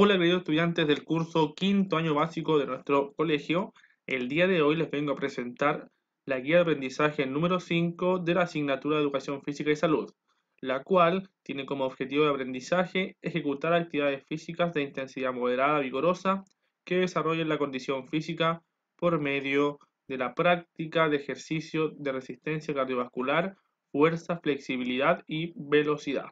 Hola, queridos estudiantes del curso quinto año básico de nuestro colegio. El día de hoy les vengo a presentar la guía de aprendizaje número 5 de la asignatura de Educación Física y Salud, la cual tiene como objetivo de aprendizaje ejecutar actividades físicas de intensidad moderada, vigorosa, que desarrollen la condición física por medio de la práctica de ejercicio de resistencia cardiovascular, fuerza, flexibilidad y velocidad.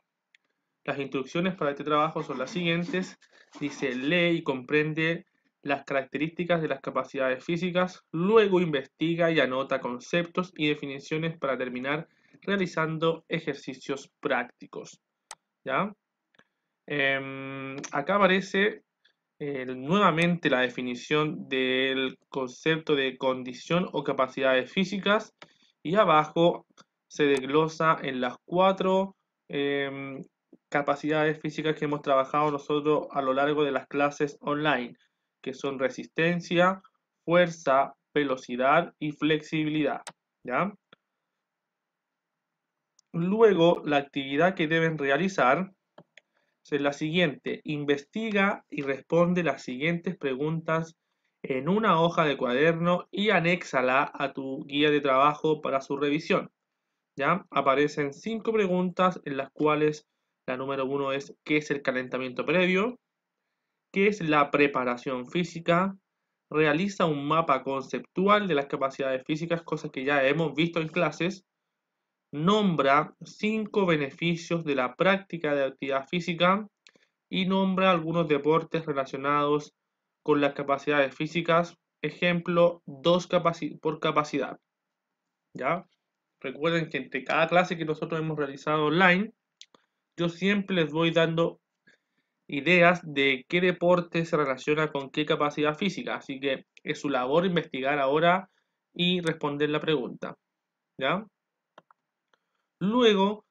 Las instrucciones para este trabajo son las siguientes. Dice, lee y comprende las características de las capacidades físicas, luego investiga y anota conceptos y definiciones para terminar realizando ejercicios prácticos. ¿Ya? Em, acá aparece eh, nuevamente la definición del concepto de condición o capacidades físicas y abajo se desglosa en las cuatro em, capacidades físicas que hemos trabajado nosotros a lo largo de las clases online, que son resistencia, fuerza, velocidad y flexibilidad. Luego, la actividad que deben realizar es la siguiente. Investiga y responde las siguientes preguntas en una hoja de cuaderno y anéxala a tu guía de trabajo para su revisión. ¿Ya? Aparecen cinco preguntas en las cuales la número uno es qué es el calentamiento previo, qué es la preparación física, realiza un mapa conceptual de las capacidades físicas, cosas que ya hemos visto en clases, nombra cinco beneficios de la práctica de actividad física y nombra algunos deportes relacionados con las capacidades físicas, ejemplo, dos por capacidad. ¿Ya? Recuerden que entre cada clase que nosotros hemos realizado online, yo siempre les voy dando ideas de qué deporte se relaciona con qué capacidad física. Así que es su labor investigar ahora y responder la pregunta. ¿Ya? Luego,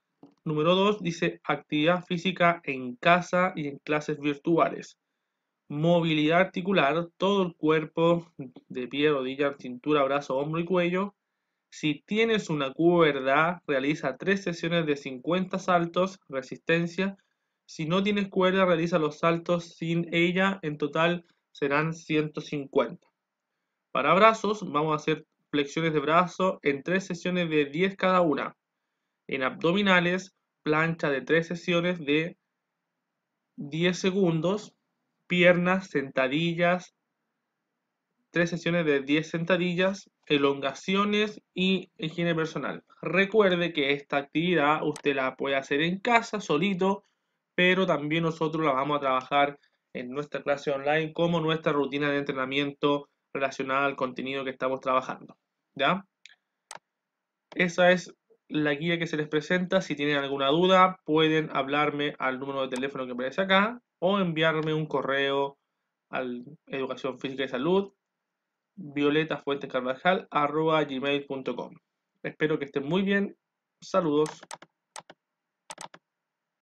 número 2 dice actividad física en casa y en clases virtuales. Movilidad articular, todo el cuerpo de pie, rodilla, cintura, brazo, hombro y cuello. Si tienes una cuerda, realiza tres sesiones de 50 saltos, resistencia. Si no tienes cuerda, realiza los saltos sin ella. En total serán 150. Para brazos, vamos a hacer flexiones de brazo en tres sesiones de 10 cada una. En abdominales, plancha de tres sesiones de 10 segundos. Piernas, sentadillas, tres sesiones de 10 sentadillas elongaciones y higiene personal. Recuerde que esta actividad usted la puede hacer en casa, solito, pero también nosotros la vamos a trabajar en nuestra clase online como nuestra rutina de entrenamiento relacionada al contenido que estamos trabajando. ¿Ya? Esa es la guía que se les presenta. Si tienen alguna duda, pueden hablarme al número de teléfono que aparece acá o enviarme un correo al Educación Física y Salud gmail.com Espero que estén muy bien. Saludos.